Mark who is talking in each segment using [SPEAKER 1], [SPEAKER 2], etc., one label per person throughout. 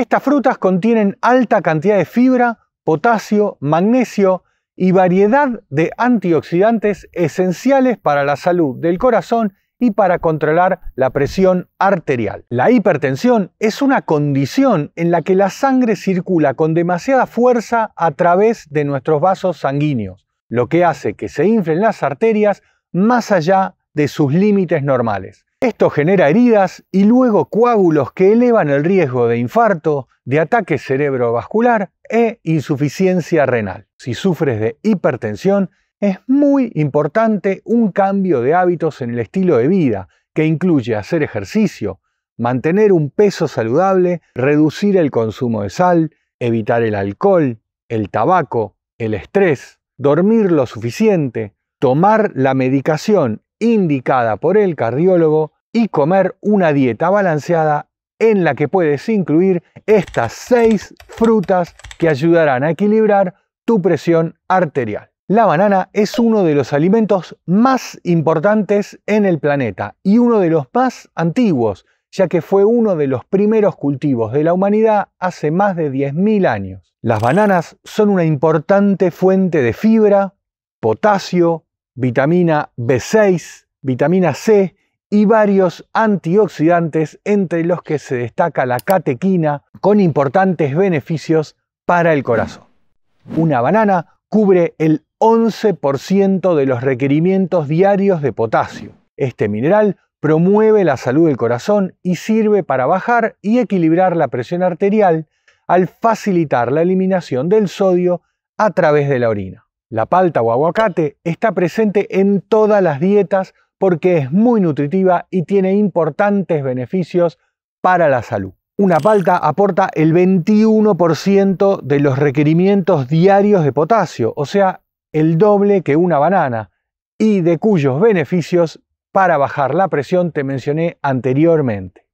[SPEAKER 1] Estas frutas contienen alta cantidad de fibra, potasio, magnesio y variedad de antioxidantes esenciales para la salud del corazón y para controlar la presión arterial. La hipertensión es una condición en la que la sangre circula con demasiada fuerza a través de nuestros vasos sanguíneos, lo que hace que se inflen las arterias más allá de sus límites normales. Esto genera heridas y luego coágulos que elevan el riesgo de infarto, de ataque cerebrovascular e insuficiencia renal. Si sufres de hipertensión, es muy importante un cambio de hábitos en el estilo de vida, que incluye hacer ejercicio, mantener un peso saludable, reducir el consumo de sal, evitar el alcohol, el tabaco, el estrés, dormir lo suficiente, tomar la medicación indicada por el cardiólogo y comer una dieta balanceada en la que puedes incluir estas seis frutas que ayudarán a equilibrar tu presión arterial. La banana es uno de los alimentos más importantes en el planeta y uno de los más antiguos, ya que fue uno de los primeros cultivos de la humanidad hace más de 10.000 años. Las bananas son una importante fuente de fibra, potasio, vitamina B6, vitamina C y varios antioxidantes, entre los que se destaca la catequina, con importantes beneficios para el corazón. Una banana cubre el 11% de los requerimientos diarios de potasio. Este mineral promueve la salud del corazón y sirve para bajar y equilibrar la presión arterial al facilitar la eliminación del sodio a través de la orina. La palta o aguacate está presente en todas las dietas porque es muy nutritiva y tiene importantes beneficios para la salud. Una palta aporta el 21% de los requerimientos diarios de potasio, o sea, el doble que una banana, y de cuyos beneficios para bajar la presión te mencioné anteriormente.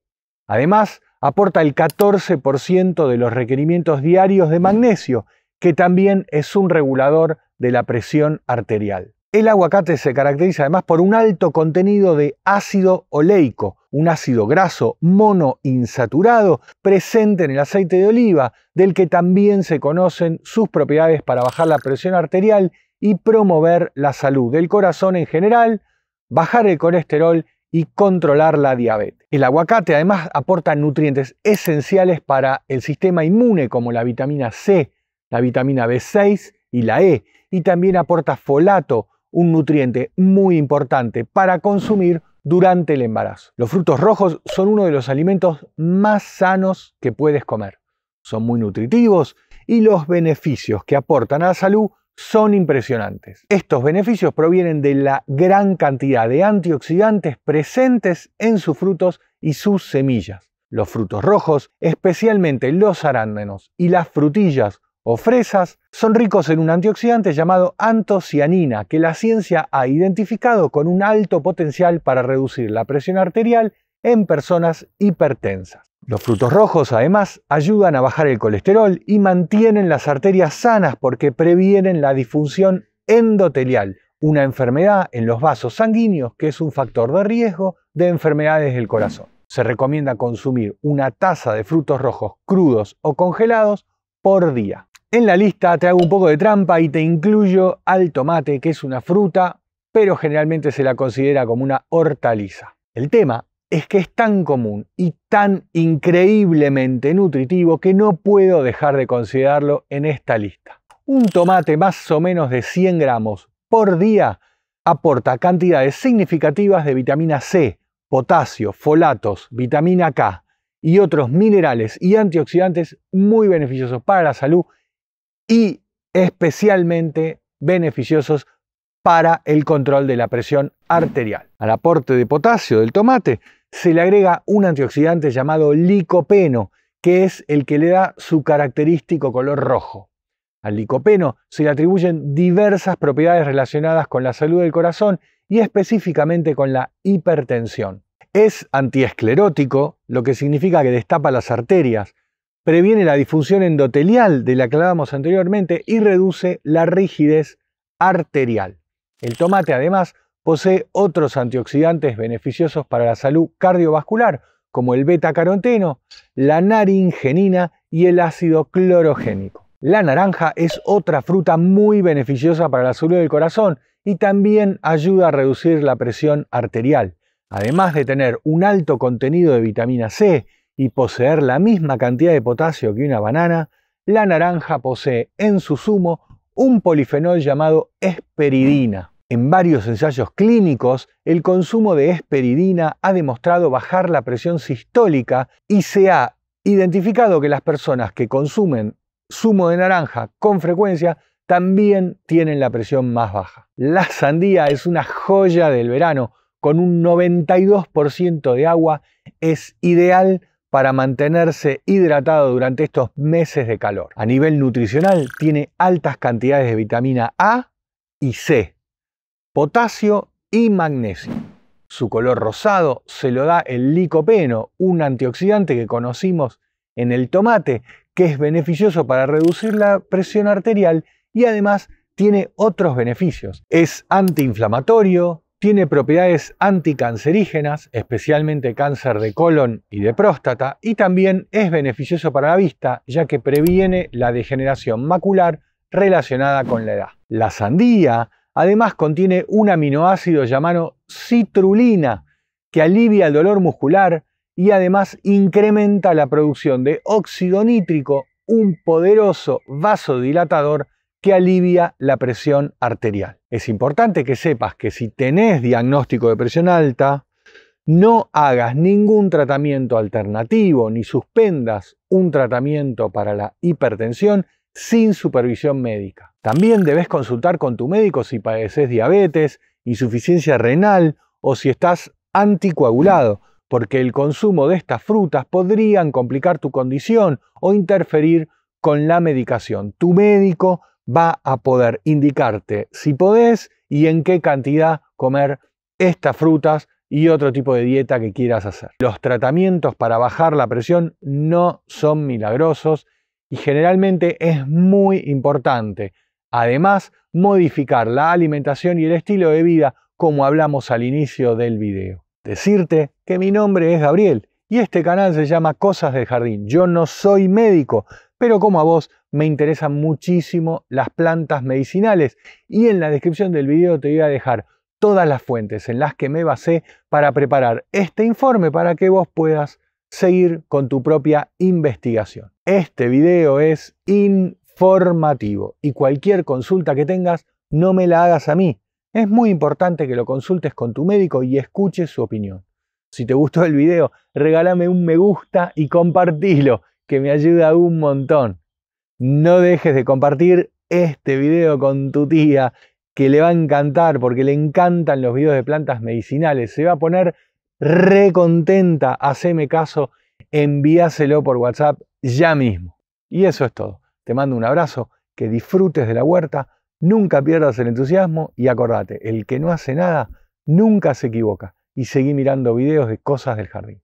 [SPEAKER 1] Además, aporta el 14% de los requerimientos diarios de magnesio que también es un regulador de la presión arterial. El aguacate se caracteriza además por un alto contenido de ácido oleico, un ácido graso monoinsaturado presente en el aceite de oliva, del que también se conocen sus propiedades para bajar la presión arterial y promover la salud del corazón en general, bajar el colesterol y controlar la diabetes. El aguacate además aporta nutrientes esenciales para el sistema inmune como la vitamina C, la vitamina B6 y la E, y también aporta folato, un nutriente muy importante para consumir durante el embarazo. Los frutos rojos son uno de los alimentos más sanos que puedes comer. Son muy nutritivos y los beneficios que aportan a la salud son impresionantes. Estos beneficios provienen de la gran cantidad de antioxidantes presentes en sus frutos y sus semillas. Los frutos rojos, especialmente los arándanos y las frutillas, o fresas, son ricos en un antioxidante llamado antocianina, que la ciencia ha identificado con un alto potencial para reducir la presión arterial en personas hipertensas. Los frutos rojos, además, ayudan a bajar el colesterol y mantienen las arterias sanas porque previenen la disfunción endotelial, una enfermedad en los vasos sanguíneos que es un factor de riesgo de enfermedades del corazón. Se recomienda consumir una taza de frutos rojos crudos o congelados por día. En la lista te hago un poco de trampa y te incluyo al tomate, que es una fruta, pero generalmente se la considera como una hortaliza. El tema es que es tan común y tan increíblemente nutritivo que no puedo dejar de considerarlo en esta lista. Un tomate más o menos de 100 gramos por día aporta cantidades significativas de vitamina C, potasio, folatos, vitamina K y otros minerales y antioxidantes muy beneficiosos para la salud y especialmente beneficiosos para el control de la presión arterial. Al aporte de potasio del tomate se le agrega un antioxidante llamado licopeno, que es el que le da su característico color rojo. Al licopeno se le atribuyen diversas propiedades relacionadas con la salud del corazón y específicamente con la hipertensión. Es antiesclerótico, lo que significa que destapa las arterias, previene la difusión endotelial de la que hablábamos anteriormente y reduce la rigidez arterial. El tomate además posee otros antioxidantes beneficiosos para la salud cardiovascular, como el beta-caroteno, la naringenina y el ácido clorogénico. La naranja es otra fruta muy beneficiosa para la salud del corazón y también ayuda a reducir la presión arterial. Además de tener un alto contenido de vitamina C, y poseer la misma cantidad de potasio que una banana, la naranja posee en su zumo un polifenol llamado esperidina. En varios ensayos clínicos, el consumo de esperidina ha demostrado bajar la presión sistólica y se ha identificado que las personas que consumen zumo de naranja con frecuencia también tienen la presión más baja. La sandía es una joya del verano, con un 92% de agua, es ideal para mantenerse hidratado durante estos meses de calor. A nivel nutricional tiene altas cantidades de vitamina A y C, potasio y magnesio. Su color rosado se lo da el licopeno, un antioxidante que conocimos en el tomate, que es beneficioso para reducir la presión arterial y además tiene otros beneficios. Es antiinflamatorio, tiene propiedades anticancerígenas, especialmente cáncer de colon y de próstata, y también es beneficioso para la vista, ya que previene la degeneración macular relacionada con la edad. La sandía, además, contiene un aminoácido llamado citrulina, que alivia el dolor muscular y además incrementa la producción de óxido nítrico, un poderoso vasodilatador que alivia la presión arterial. Es importante que sepas que si tenés diagnóstico de presión alta, no hagas ningún tratamiento alternativo ni suspendas un tratamiento para la hipertensión sin supervisión médica. También debes consultar con tu médico si padeces diabetes, insuficiencia renal o si estás anticoagulado, porque el consumo de estas frutas podrían complicar tu condición o interferir con la medicación. Tu médico va a poder indicarte si podés y en qué cantidad comer estas frutas y otro tipo de dieta que quieras hacer. Los tratamientos para bajar la presión no son milagrosos y generalmente es muy importante, además, modificar la alimentación y el estilo de vida como hablamos al inicio del video. Decirte que mi nombre es Gabriel y este canal se llama Cosas del Jardín. Yo no soy médico, pero como a vos me interesan muchísimo las plantas medicinales y en la descripción del video te voy a dejar todas las fuentes en las que me basé para preparar este informe para que vos puedas seguir con tu propia investigación. Este video es informativo y cualquier consulta que tengas no me la hagas a mí. Es muy importante que lo consultes con tu médico y escuches su opinión. Si te gustó el video, regálame un me gusta y compartilo, que me ayuda un montón. No dejes de compartir este video con tu tía, que le va a encantar porque le encantan los videos de plantas medicinales. Se va a poner re contenta, haceme caso, envíaselo por WhatsApp ya mismo. Y eso es todo. Te mando un abrazo, que disfrutes de la huerta, nunca pierdas el entusiasmo y acordate, el que no hace nada nunca se equivoca. Y seguí mirando videos de cosas del jardín.